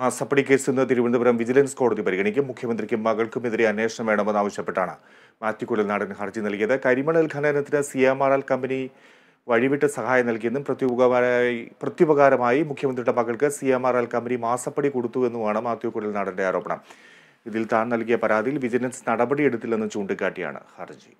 മാസപ്പടി കേസ് ഇന്ന് തിരുവനന്തപുരം വിജിലൻസ് കോടതി പരിഗണിക്കും മുഖ്യമന്ത്രിക്കും മകൾക്കുമെതിരെ അന്വേഷണം വേണമെന്നാവശ്യപ്പെട്ടാണ് മാത്യുക്കുലൽ നാടൻ ഹർജി നൽകിയത് കരിമണൽ ഖനനത്തിന് സിയാമാറാൽ കമ്പനി വഴിവിട്ട് സഹായം നൽകിയെന്നും പ്രത്യുപകാരമായി പ്രത്യുപകാരമായി മുഖ്യമന്ത്രിയുടെ മകൾക്ക് സിയാമാറാൽ കമ്പനി മാസപ്പടി കൊടുത്തുവെന്നുമാണ് മാത്യുക്കുലൽ നാടന്റെ ആരോപണം ഇതിൽ താൻ നൽകിയ പരാതിയിൽ വിജിലൻസ് നടപടിയെടുത്തില്ലെന്ന് ചൂണ്ടിക്കാട്ടിയാണ് ഹർജി